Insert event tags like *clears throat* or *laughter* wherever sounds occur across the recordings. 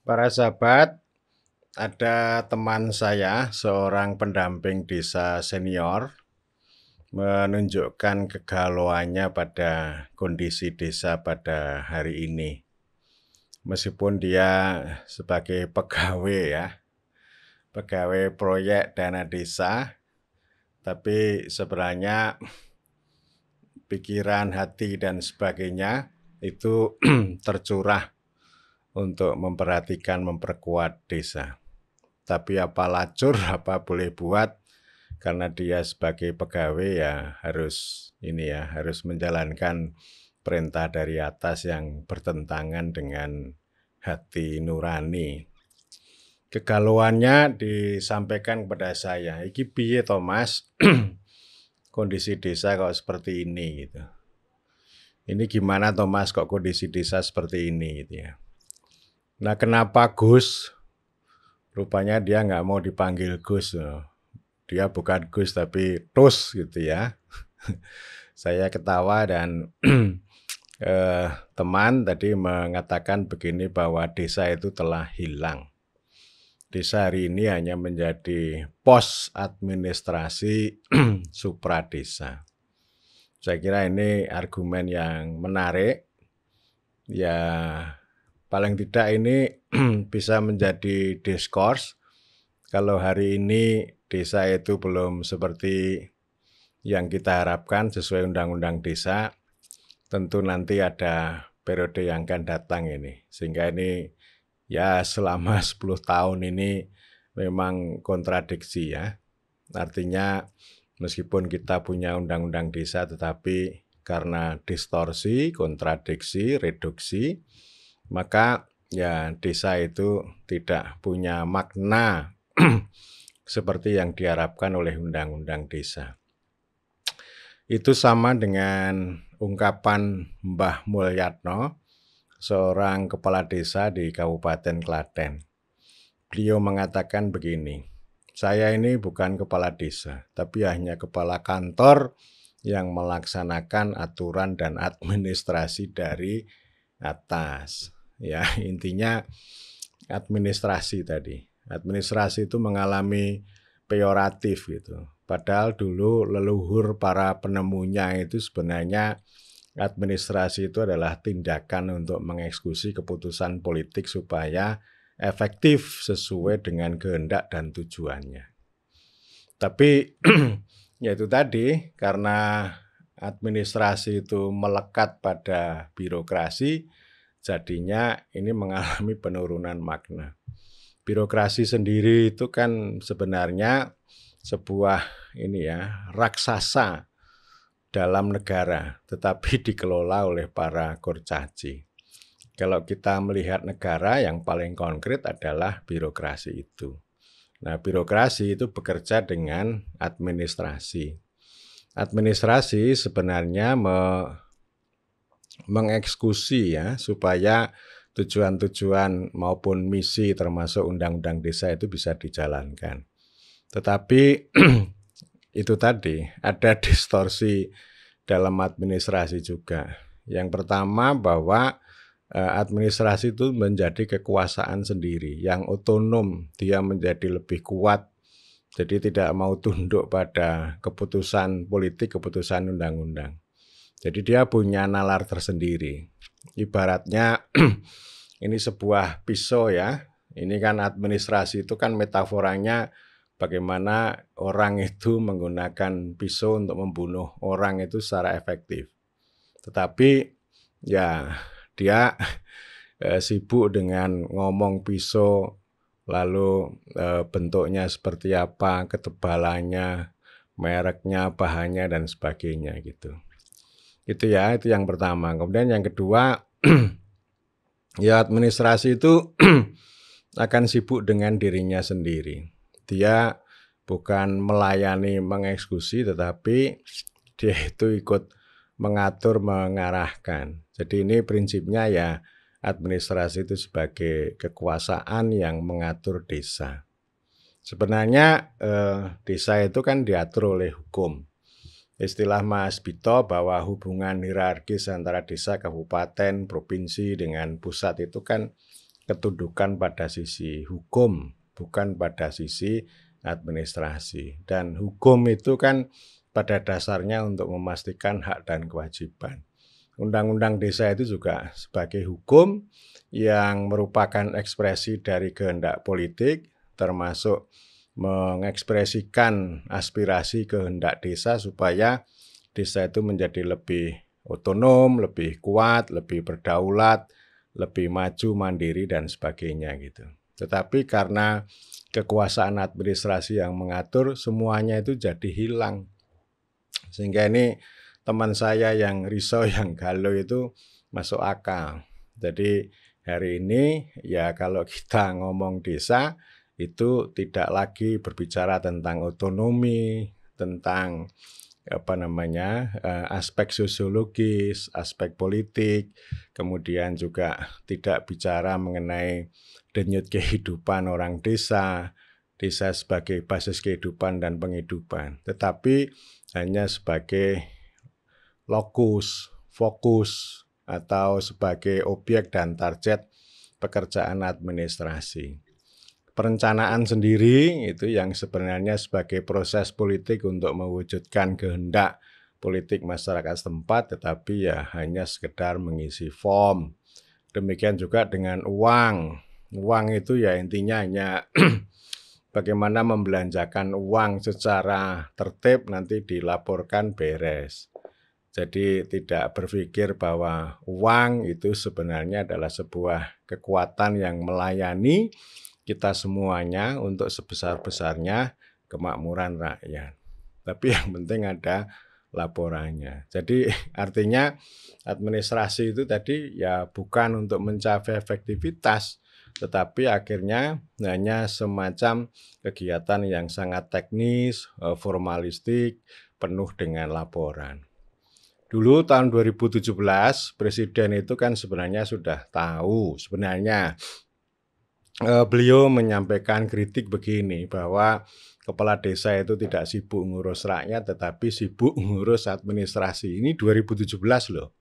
Para sahabat, ada teman saya, seorang pendamping desa senior, menunjukkan kegalauannya pada kondisi desa pada hari ini. Meskipun dia sebagai pegawai ya, pegawai proyek dana desa, tapi sebenarnya pikiran, hati, dan sebagainya itu *clears throat* tercurah untuk memperhatikan memperkuat desa. Tapi apa lacur *laughs* apa boleh buat karena dia sebagai pegawai ya harus ini ya harus menjalankan perintah dari atas yang bertentangan dengan hati nurani. Kegalauannya disampaikan kepada saya, iki piye Thomas *clears throat* kondisi desa kok seperti ini gitu. Ini gimana Thomas kok kondisi desa seperti ini gitu ya. Nah kenapa Gus? Rupanya dia nggak mau dipanggil Gus. Eh. Dia bukan Gus tapi Tus gitu ya. *laughs* Saya ketawa dan *clears throat* eh, teman tadi mengatakan begini bahwa desa itu telah hilang. Desa hari ini hanya menjadi pos administrasi *clears throat* supradesa. Saya kira ini argumen yang menarik. Ya paling tidak ini *clears throat* bisa menjadi diskurs kalau hari ini desa itu belum seperti yang kita harapkan sesuai undang-undang desa tentu nanti ada periode yang akan datang ini sehingga ini ya selama 10 *laughs* tahun ini memang kontradiksi ya artinya meskipun kita punya undang-undang desa tetapi karena distorsi, kontradiksi, reduksi maka ya desa itu tidak punya makna *clears throat* seperti yang diharapkan oleh undang-undang desa. Itu sama dengan ungkapan Mbah Mulyatno, seorang kepala desa di Kabupaten Klaten. Beliau mengatakan begini, saya ini bukan kepala desa, tapi hanya kepala kantor yang melaksanakan aturan dan administrasi dari atas ya *laughs* intinya administrasi tadi. Administrasi itu mengalami peyoratif gitu. Padahal dulu leluhur para penemunya itu sebenarnya administrasi itu adalah tindakan untuk mengeksekusi keputusan politik supaya efektif sesuai dengan kehendak dan tujuannya. Tapi *clears throat* yaitu tadi karena administrasi itu melekat pada birokrasi, Jadinya ini mengalami penurunan makna. Birokrasi sendiri itu kan sebenarnya sebuah ini ya raksasa dalam negara, tetapi *laughs* dikelola oleh para kurcaci. Kalau kita melihat negara yang paling konkret adalah birokrasi itu. Nah, birokrasi itu bekerja dengan administrasi. Administrasi sebenarnya me mengeksekusi ya supaya tujuan-tujuan maupun misi termasuk undang-undang desa itu bisa dijalankan. Tetapi *clears throat* itu tadi ada *laughs* distorsi dalam administrasi juga. Yang pertama bahwa eh, administrasi itu menjadi kekuasaan sendiri yang otonom, dia menjadi lebih kuat. Jadi tidak mau tunduk pada keputusan politik, keputusan undang-undang. Jadi dia punya nalar tersendiri. Ibaratnya *clears throat* ini sebuah pisau ya. Ini kan administrasi itu kan metaforanya bagaimana orang itu menggunakan pisau untuk membunuh orang itu secara efektif. Tetapi ya dia *laughs* eh, sibuk dengan ngomong pisau lalu eh, bentuknya seperti apa, ketebalannya, mereknya, bahannya dan sebagainya gitu. Itu ya, itu yang pertama. Kemudian yang kedua, *clears throat* ya administrasi itu *clears throat* akan sibuk dengan dirinya sendiri. Dia bukan melayani mengeksekusi tetapi *clears throat* dia itu ikut mengatur, mengarahkan. Jadi ini prinsipnya ya administrasi itu sebagai kekuasaan yang mengatur desa. Sebenarnya eh, desa itu kan diatur oleh hukum istilah Mas Bito bahwa hubungan hierarkis antara desa, kabupaten, provinsi dengan pusat itu kan ketundukan pada sisi hukum, bukan pada sisi administrasi. Dan hukum itu kan pada dasarnya untuk memastikan hak dan kewajiban. Undang-undang desa itu juga sebagai hukum yang merupakan ekspresi dari kehendak politik termasuk mengekspresikan aspirasi kehendak desa supaya desa itu menjadi lebih otonom, lebih kuat, lebih berdaulat, lebih maju, mandiri dan sebagainya gitu. Tetapi karena kekuasaan administrasi yang mengatur semuanya itu jadi hilang. Sehingga ini teman saya yang *laughs* risau yang galau itu masuk akal. Jadi hari ini ya kalau *laughs* kita ngomong desa itu tidak lagi berbicara tentang otonomi, tentang apa namanya eh, aspek sosiologis, aspek politik, kemudian juga tidak bicara mengenai denyut kehidupan orang desa, desa sebagai basis kehidupan dan penghidupan, tetapi hanya sebagai lokus, fokus, atau sebagai objek dan target pekerjaan administrasi perencanaan sendiri itu yang sebenarnya sebagai proses politik untuk mewujudkan kehendak politik masyarakat setempat tetapi ya hanya sekedar mengisi form. Demikian juga dengan uang. Uang itu ya intinya hanya *clears throat* bagaimana membelanjakan uang secara tertib nanti dilaporkan beres. Jadi tidak berpikir bahwa uang itu sebenarnya adalah sebuah kekuatan yang melayani kita semuanya untuk sebesar-besarnya kemakmuran rakyat. Tapi yang penting ada laporannya. Jadi *laughs* artinya administrasi itu tadi ya bukan untuk mencapai efektivitas, tetapi akhirnya hanya semacam kegiatan yang sangat teknis, eh, formalistik, penuh dengan laporan. Dulu tahun 2017 presiden itu kan sebenarnya sudah tahu sebenarnya Eh, beliau menyampaikan kritik begini bahwa kepala desa itu tidak sibuk ngurus rakyat tetapi sibuk *laughs* ngurus administrasi. Ini 2017 loh.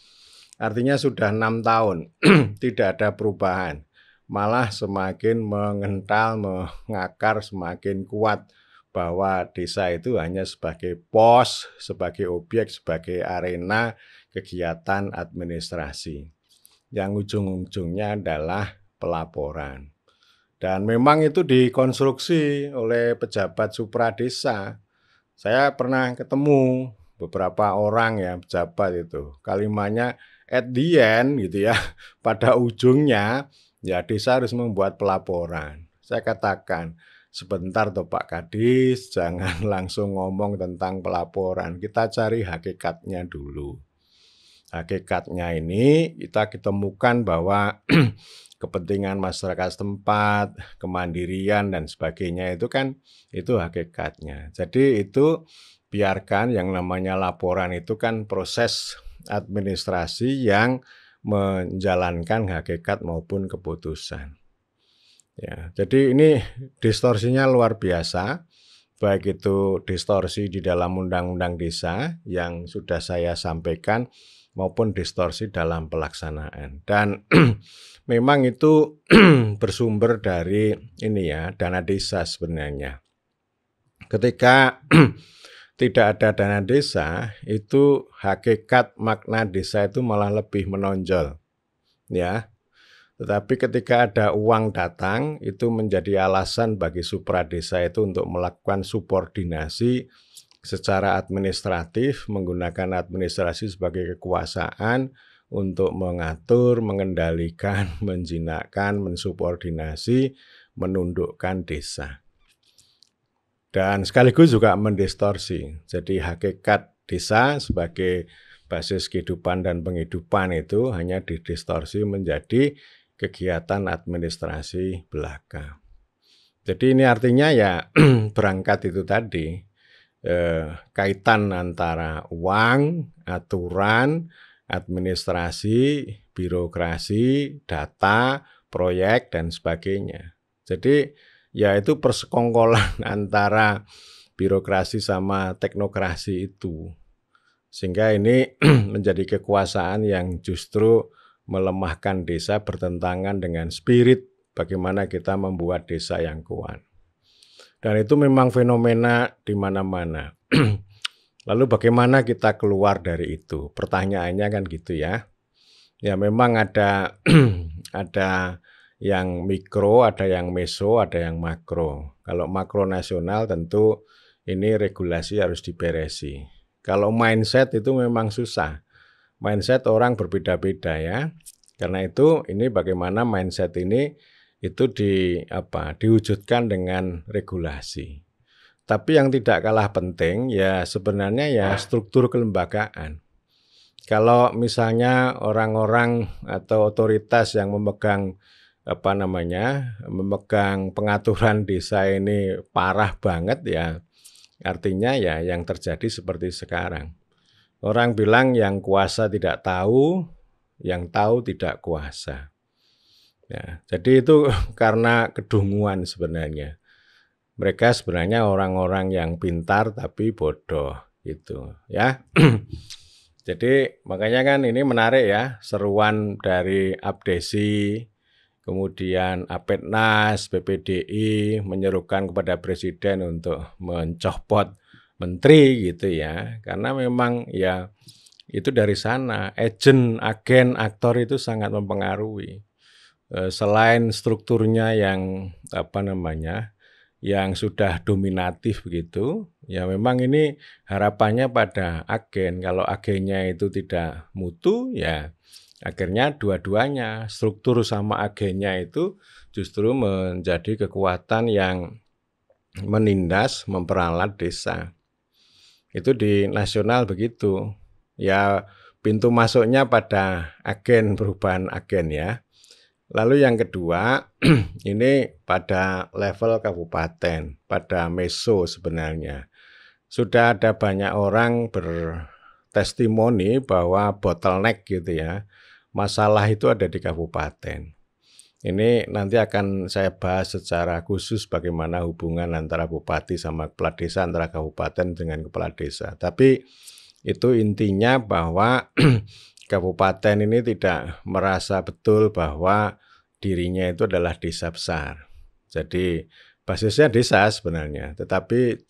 *clears throat* Artinya sudah enam tahun *clears throat* tidak ada perubahan. Malah semakin mengental, mengakar, semakin kuat bahwa desa itu hanya sebagai pos, sebagai objek, sebagai arena kegiatan administrasi. Yang ujung-ujungnya adalah pelaporan. Dan memang itu dikonstruksi oleh pejabat supra desa. Saya pernah ketemu beberapa orang ya pejabat itu. Kalimatnya at the end gitu ya. *laughs* Pada ujungnya ya desa harus membuat pelaporan. Saya katakan sebentar tuh Pak Kadis, *laughs* jangan langsung ngomong tentang pelaporan. Kita cari hakikatnya dulu hakikatnya ini kita ketemukan bahwa *clears throat* kepentingan masyarakat setempat, kemandirian dan sebagainya itu kan itu hakikatnya. Jadi itu biarkan yang namanya laporan itu kan proses administrasi yang menjalankan hakikat maupun keputusan. Ya, jadi ini distorsinya luar biasa baik itu distorsi di dalam undang-undang desa yang sudah saya sampaikan maupun distorsi dalam pelaksanaan. Dan *clears throat* memang itu *clears throat* bersumber dari ini ya, dana desa sebenarnya. Ketika *clears throat* tidak ada dana desa, itu hakikat makna desa itu malah lebih menonjol. Ya. Tetapi ketika ada uang datang, itu menjadi alasan bagi supra desa itu untuk melakukan subordinasi secara administratif menggunakan administrasi sebagai kekuasaan untuk mengatur, mengendalikan, *laughs* menjinakkan, mensubordinasi, menundukkan desa. Dan sekaligus juga mendistorsi. Jadi hakikat desa sebagai basis kehidupan dan penghidupan itu hanya didistorsi menjadi kegiatan administrasi belaka. Jadi ini artinya ya *clears throat* berangkat itu tadi eh, kaitan antara uang, aturan, administrasi, birokrasi, data, proyek dan sebagainya. Jadi ya itu persekongkolan *laughs* antara birokrasi sama teknokrasi itu. Sehingga ini *clears throat* menjadi kekuasaan yang justru melemahkan desa bertentangan dengan spirit bagaimana kita membuat desa yang kuat. Dan itu memang fenomena di mana-mana. *clears throat* Lalu bagaimana kita keluar dari itu? Pertanyaannya kan gitu ya. Ya memang ada *clears throat* ada yang mikro, ada yang meso, ada yang makro. Kalau makro nasional tentu ini regulasi harus diberesi. Kalau mindset itu memang susah. Mindset orang berbeda-beda ya. Karena itu ini bagaimana mindset ini itu di apa diwujudkan dengan regulasi. Tapi yang tidak kalah penting ya sebenarnya ya struktur kelembagaan. Kalau misalnya orang-orang atau otoritas yang memegang apa namanya memegang pengaturan *laughs* desa ini parah banget ya artinya ya yang terjadi seperti sekarang orang bilang yang kuasa tidak tahu yang tahu tidak kuasa Ya, jadi itu *laughs* karena kedunguan sebenarnya. Mereka sebenarnya orang-orang yang pintar tapi bodoh gitu ya. *clears throat* jadi makanya kan ini menarik ya seruan dari Abdesi kemudian Apetnas, BPDI menyerukan kepada presiden untuk mencopot menteri gitu ya. Karena memang ya itu dari sana agen, agen, aktor itu sangat mempengaruhi. Eh, selain strukturnya yang apa namanya yang sudah dominatif begitu ya memang ini harapannya pada agen kalau agennya itu tidak mutu ya akhirnya dua-duanya struktur sama agennya itu justru menjadi kekuatan yang menindas memperalat desa itu di nasional begitu ya pintu masuknya pada agen perubahan agen ya Lalu yang kedua, *clears throat* ini pada level kabupaten, pada meso sebenarnya. Sudah ada banyak orang bertestimoni bahwa bottleneck gitu ya, masalah itu ada di kabupaten. Ini nanti akan saya bahas secara khusus bagaimana hubungan antara bupati sama kepala desa, antara kabupaten dengan kepala desa. Tapi itu intinya bahwa *clears throat* kabupaten ini tidak merasa betul bahwa dirinya itu adalah desa besar. Jadi basisnya desa sebenarnya, tetapi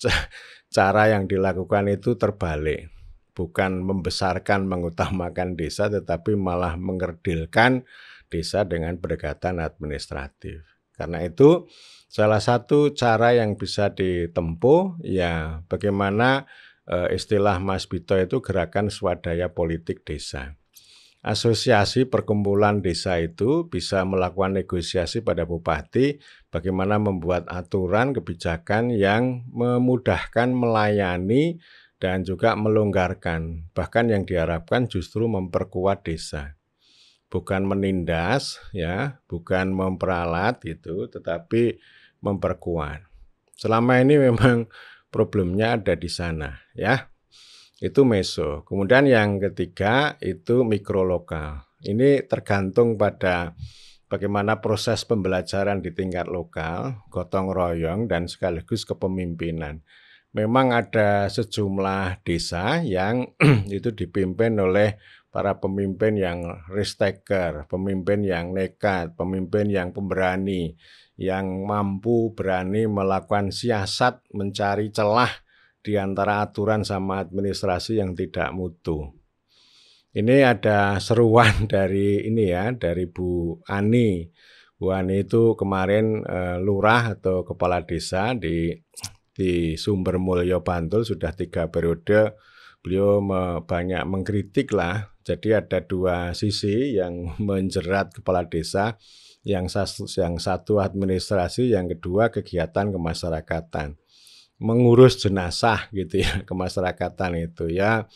cara yang dilakukan itu terbalik. Bukan membesarkan, mengutamakan desa, tetapi malah mengerdilkan desa dengan pendekatan administratif. Karena itu, salah satu cara yang bisa ditempuh ya bagaimana e, istilah Mas Bito itu gerakan swadaya politik desa asosiasi perkumpulan desa itu bisa melakukan negosiasi pada bupati bagaimana membuat aturan kebijakan yang memudahkan melayani dan juga melonggarkan bahkan yang diharapkan justru memperkuat desa bukan menindas ya bukan memperalat itu tetapi memperkuat selama ini memang problemnya ada di sana ya itu meso. Kemudian yang ketiga itu mikro lokal. Ini tergantung pada bagaimana proses pembelajaran di tingkat lokal, gotong royong, dan sekaligus kepemimpinan. Memang ada sejumlah desa yang *clears throat* itu dipimpin oleh para pemimpin yang risk taker, pemimpin yang nekat, pemimpin yang pemberani, yang mampu berani melakukan siasat mencari celah di antara aturan sama administrasi yang tidak mutu. Ini ada seruan *laughs* dari ini ya, dari Bu Ani. Bu Ani itu kemarin e, lurah atau kepala desa di di Sumber Mulyo Bantul sudah tiga periode. Beliau me, banyak mengkritik lah. Jadi ada dua sisi yang *laughs* menjerat kepala desa, yang yang satu administrasi, yang kedua kegiatan kemasyarakatan mengurus jenazah gitu ya *laughs* kemasyarakatan itu ya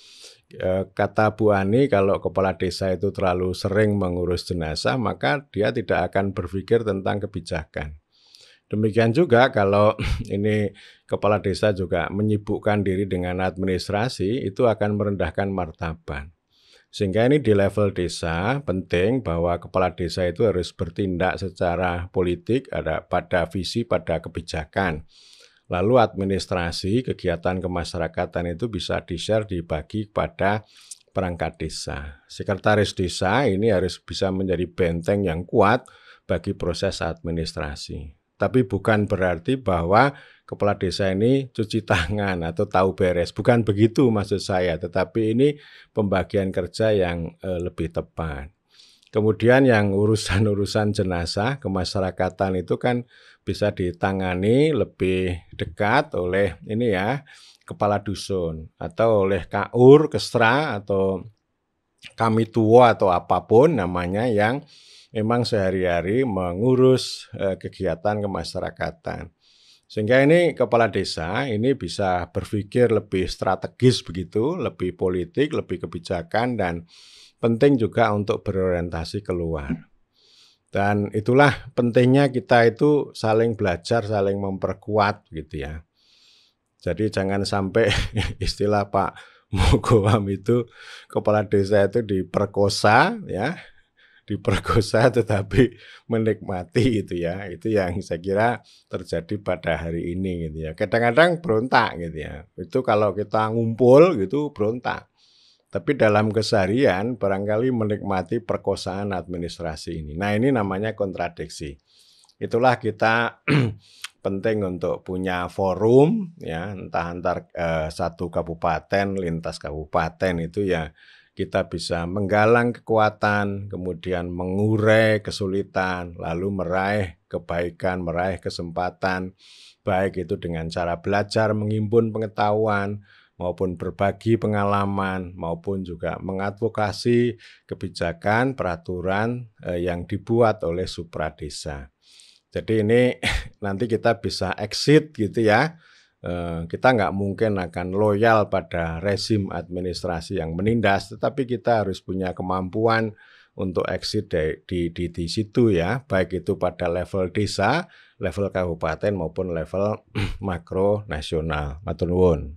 e, kata Bu Ani kalau kepala desa itu terlalu sering mengurus jenazah maka dia tidak akan berpikir tentang kebijakan demikian juga kalau *clears throat* ini kepala desa juga menyibukkan diri dengan administrasi itu akan merendahkan martabat sehingga ini di level desa penting bahwa kepala desa itu harus bertindak secara politik ada pada visi pada kebijakan Lalu administrasi kegiatan kemasyarakatan itu bisa di-share dibagi kepada perangkat desa. Sekretaris desa ini harus bisa menjadi benteng yang kuat bagi proses administrasi. Tapi bukan berarti bahwa kepala desa ini cuci tangan atau tahu beres. Bukan begitu maksud saya, tetapi ini pembagian kerja yang eh, lebih tepat. Kemudian yang urusan-urusan jenazah kemasyarakatan itu kan bisa ditangani lebih dekat oleh ini ya kepala dusun atau oleh kaur kesra atau kami tua atau apapun namanya yang memang sehari-hari mengurus eh, kegiatan kemasyarakatan sehingga ini kepala desa ini bisa berpikir lebih strategis begitu lebih politik lebih kebijakan dan penting juga untuk berorientasi keluar dan itulah pentingnya kita itu saling belajar, saling memperkuat gitu ya. Jadi jangan sampai *laughs* istilah Pak Mogowam itu kepala desa itu diperkosa ya, diperkosa *laughs* tetapi menikmati itu ya. Itu yang saya kira terjadi pada hari ini gitu ya. Kadang-kadang berontak gitu ya. Itu kalau kita ngumpul gitu berontak. Tapi dalam keseharian barangkali menikmati perkosaan administrasi ini. Nah ini namanya kontradiksi. Itulah kita *clears throat* penting untuk punya forum ya entah antar eh, satu kabupaten lintas kabupaten itu ya kita bisa menggalang kekuatan, kemudian mengurai kesulitan, lalu meraih kebaikan, meraih kesempatan, baik itu dengan cara belajar, mengimbun pengetahuan, maupun berbagi pengalaman maupun juga mengadvokasi kebijakan peraturan eh, yang dibuat oleh Supradesa. Jadi ini *laughs* nanti kita bisa exit gitu ya. Eh, kita nggak mungkin akan loyal pada rezim administrasi yang menindas, tetapi kita harus punya kemampuan untuk exit di, di, di, di situ ya, baik itu pada level desa, level kabupaten maupun level *clears throat* makro nasional. Matunwon.